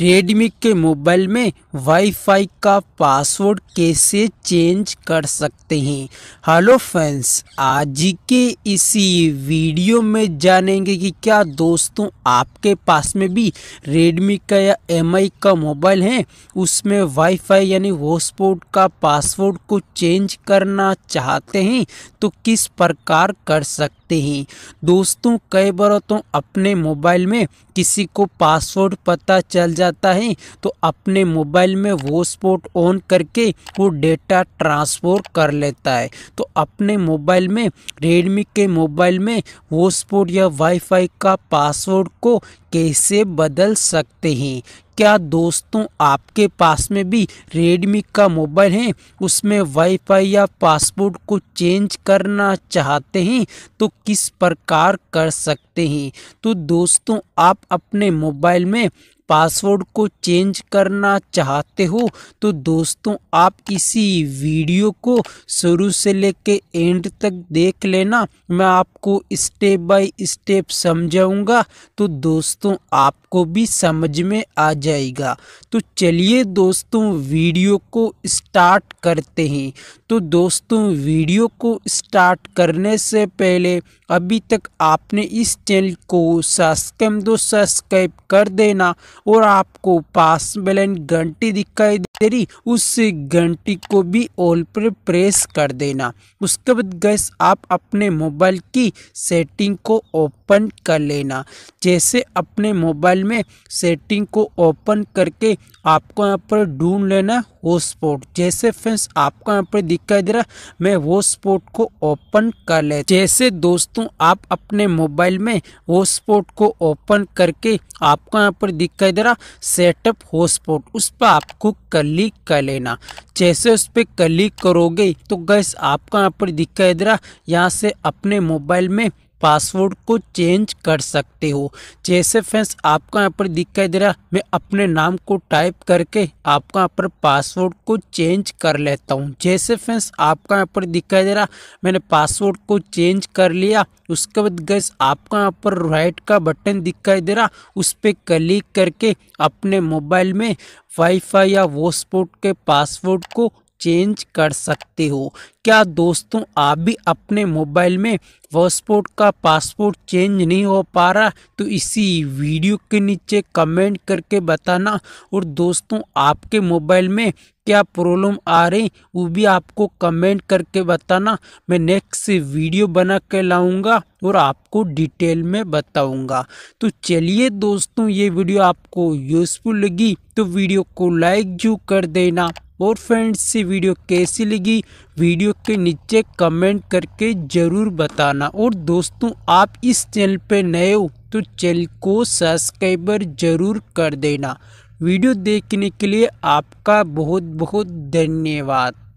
Redmi के mobile में wifi का पासवर्ड कैसे चेंज कर सकते हैं हेलो फ्रेंड्स आज के इसी वीडियो में जानेंगे कि क्या दोस्तों आपके पास में भी रेडमी का या एम का मोबाइल है उसमें वाईफाई यानी हॉटस्पॉट का पासवर्ड को चेंज करना चाहते हैं तो किस प्रकार कर सकते सकते हैं दोस्तों कई बार तो अपने मोबाइल में किसी को पासवर्ड पता चल जाता है तो अपने मोबाइल में वो स्पोर्ट ऑन करके वो डेटा ट्रांसफर कर लेता है तो अपने मोबाइल में रेडमी के मोबाइल में वो स्पोर्ट या वाईफाई का पासवर्ड को कैसे बदल सकते हैं क्या दोस्तों आपके पास में भी रेडमी का मोबाइल है उसमें वाईफाई या पासपोर्ट को चेंज करना चाहते हैं तो किस प्रकार कर सकते हैं तो दोस्तों आप अपने मोबाइल में पासवर्ड को चेंज करना चाहते हो तो दोस्तों आप इसी वीडियो को शुरू से लेके एंड तक देख लेना मैं आपको स्टेप बाय स्टेप समझाऊंगा तो दोस्तों आपको भी समझ में आ जाएगा तो चलिए दोस्तों वीडियो को स्टार्ट करते हैं तो दोस्तों वीडियो को स्टार्ट करने से पहले अभी तक आपने इस चैनल को सब्सक्राइब दो सब्सक्राइब कर देना और आपको पास वाली घंटी दिखाई दे रही उस घंटी को भी ऑल पर प्रेस कर देना उसके बाद गैस आप अपने मोबाइल की सेटिंग को ओपन कर लेना जैसे अपने मोबाइल में सेटिंग को ओपन करके आपको यहाँ पर ढूंढ लेना वो स्पोर्ट जैसे फ्रेंड्स आपको यहाँ पर दिखाई दे रहा मैं वो स्पोर्ट को ओपन कर ले जैसे दोस्तों आप अपने मोबाइल में वो स्पोर्ट को ओपन करके आपको यहाँ पर दिखाई दे रहा सेटअप हो स्पोर्ट उस पर आपको क्लिक कर लेना जैसे उस पर क्लिक करोगे तो गैस आपको यहाँ पर दिखाई दे रहा यहाँ से अपने मोबाइल में पासवर्ड को चेंज कर सकते हो जैसे फ्रेंड्स आपको यहाँ पर दिखाई दे रहा मैं अपने नाम को टाइप करके आपका यहाँ पर पासवर्ड को चेंज कर लेता हूँ जैसे फ्रेंड्स आपका यहाँ पर दिखाई दे रहा मैंने पासवर्ड को चेंज कर लिया उसके बाद गैस आपको यहाँ पर राइट का बटन दिखाई दे रहा उस पर क्लिक करके अपने मोबाइल में वाईफाई या वॉसपोर्ट के पासवर्ड को चेंज कर सकते हो क्या दोस्तों आप भी अपने मोबाइल में पासपोर्ट का पासपोर्ट चेंज नहीं हो पा रहा तो इसी वीडियो के नीचे कमेंट करके बताना और दोस्तों आपके मोबाइल में क्या प्रॉब्लम आ रही वो भी आपको कमेंट करके बताना मैं नेक्स्ट वीडियो बना के लाऊंगा और आपको डिटेल में बताऊंगा तो चलिए दोस्तों ये वीडियो आपको यूज़फुल लगी तो वीडियो को लाइक जू कर देना और फ्रेंड्स से वीडियो कैसी लगी वीडियो के नीचे कमेंट करके ज़रूर बताना और दोस्तों आप इस चैनल पे नए हो तो चैनल को सब्सक्राइबर ज़रूर कर देना वीडियो देखने के लिए आपका बहुत बहुत धन्यवाद